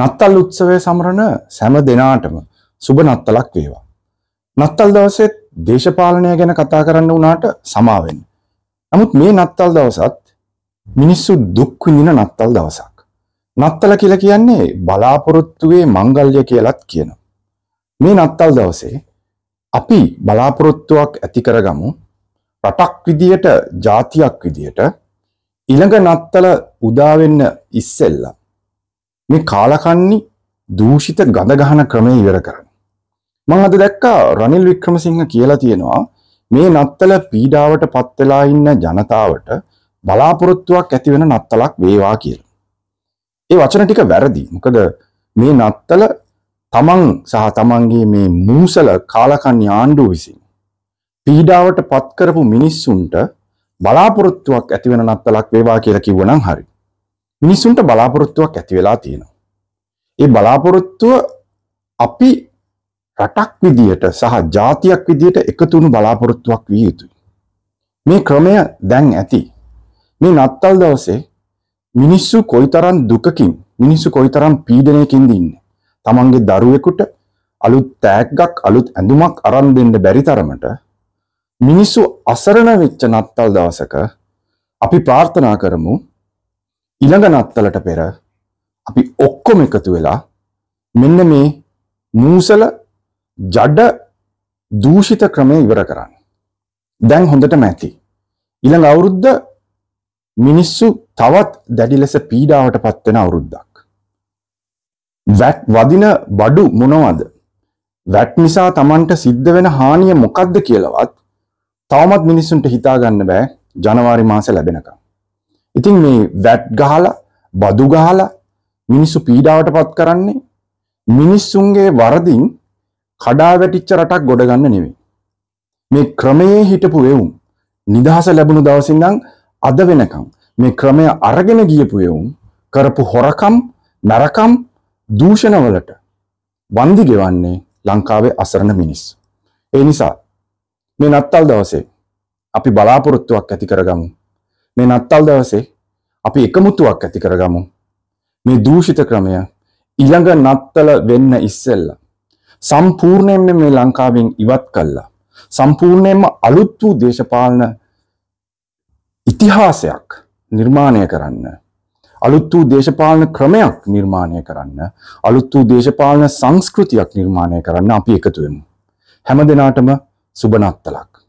නත්තල් උත්සවය සමරන සෑම දෙනාටම සුබ නත්තලක් වේවා. නත්තල් දවසේ දේශපාලනය ගැන කතා කරන්න වුණාට සමාවෙන්න. නමුත් මේ නත්තල් දවසත් මිනිස්සු දුක් විඳින නත්තල් දවසක්. නත්තල කියලා කියන්නේ බලාපොරොත්තුවේ මංගල්‍ය කියලත් කියනවා. මේ නත්තල් දවසේ අපි බලාපොරොත්තුවක් ඇති කරගමු. රටක් විදියට, ජාතියක් විදියට ඊළඟ නත්තල උදා වෙන්න ඉස්සෙල්ලා මේ කාලකන්ණි දූෂිත ගඳ ගහන ක්‍රමය ඉවර කරන්න. මම අද දැක්කා රනිල් වික්‍රමසිංහ කියලා තියෙනවා මේ නත්තල පීඩාවට පත් වෙලා ඉන්න ජනතාවට බලාපොරොත්තුවක් ඇති වෙන නත්තලක් වේවා කියලා. ඒ වචන ටික වැරදි. මොකද මේ නත්තල තමන් සහ තමන්ගේ මේ මූසල කාලකන්ණි ආණ්ඩුව විසින් පීඩාවට පත් කරපු මිනිස්සුන්ට බලාපොරොත්තුවක් ඇති වෙන නත්තලක් වේවා කියලා කිව්වනම් හරි. මිනිස්සුන්ට බලාපොරොත්තුවක් ඇති වෙලා තියෙනවා. ඒ බලාපොරොත්තුව අපි රටක් විදියට සහ ජාතියක් විදියට එකතුණු බලාපොරොත්තුවක් විය යුතුයි. මේ ක්‍රමය දැන් ඇති. මේ නත්තල් දවසේ මිනිස්සු කොයිතරම් දුකකින් මිනිස්සු කොයිතරම් පීඩනයකින්ද ඉන්නේ. තමන්ගේ දරුවෙකුට අලුත් තෑග්ගක් අලුත් ඇඳුමක් අරන් දෙන්න බැරි තරමට මිනිස්සු අසරණ වෙච්ච නත්තල් දවසක අපි ප්‍රාර්ථනා කරමු ඊළඟ නත්තලට පෙර අපි ඔක්කොම එකතු වෙලා මෙන්න මේ මූසල ජඩ දූෂිත ක්‍රමය ඉවර කරන්න. දැන් හොඳටම ඇති. ඊළඟ අවුරුද්ද මිනිස්සු තවත් දැඩි ලෙස පීඩාවට පත්වෙන අවුරුද්දක්. වැට් වදින බඩු මොනවද? වැට් නිසා Tamanට සිද්ධ වෙන හානිය මොකක්ද කියලාවත් තවමත් මිනිස්සුන්ට හිතා ගන්න බෑ ජනවාරි මාසේ ලැබෙනකම්. ඉතින් මේ වැට් ගහලා බදු ගහලා මිනිස්සු පීඩාවටපත් කරන්නේ මිනිස්සුන්ගේ වරදින් කඩා වැටිච්ච රටක් ගොඩ ගන්න නෙවෙයි. මේ ක්‍රමයේ හිටපු එවුන් නිදහස ලැබුණු දවසින් නම් අද වෙනකම් මේ ක්‍රමය අරගෙන ගියපු එවුන් කරපු හොරකම් නරකම් දූෂණවලට වන්දි ගෙවන්නේ ලංකාවේ අසරණ මිනිස්සු. ඒ නිසා මේ නත්තල් දවසේ අපි බලාපොරොත්තුවක් ඇති කරගමු. මේ නත්තල් දවසේ අපි එකමුතුවක් ඇති කරගමු. මේ දූෂිත ක්‍රමය ඊළඟ නත්තල වෙන්න ඉස්සෙල්ලා සම්පූර්ණයෙන්ම මේ ලංකාවෙන් ඉවත් කළා. සම්පූර්ණයෙන්ම අලුත් වූ දේශපාලන ඉතිහාසයක් නිර්මාණය කරන්න. අලුත් වූ දේශපාලන ක්‍රමයක් නිර්මාණය කරන්න. අලුත් වූ දේශපාලන සංස්කෘතියක් නිර්මාණය කරන්න අපි එකතු වෙමු. හැම දිනාටම සුබ නත්තලක්.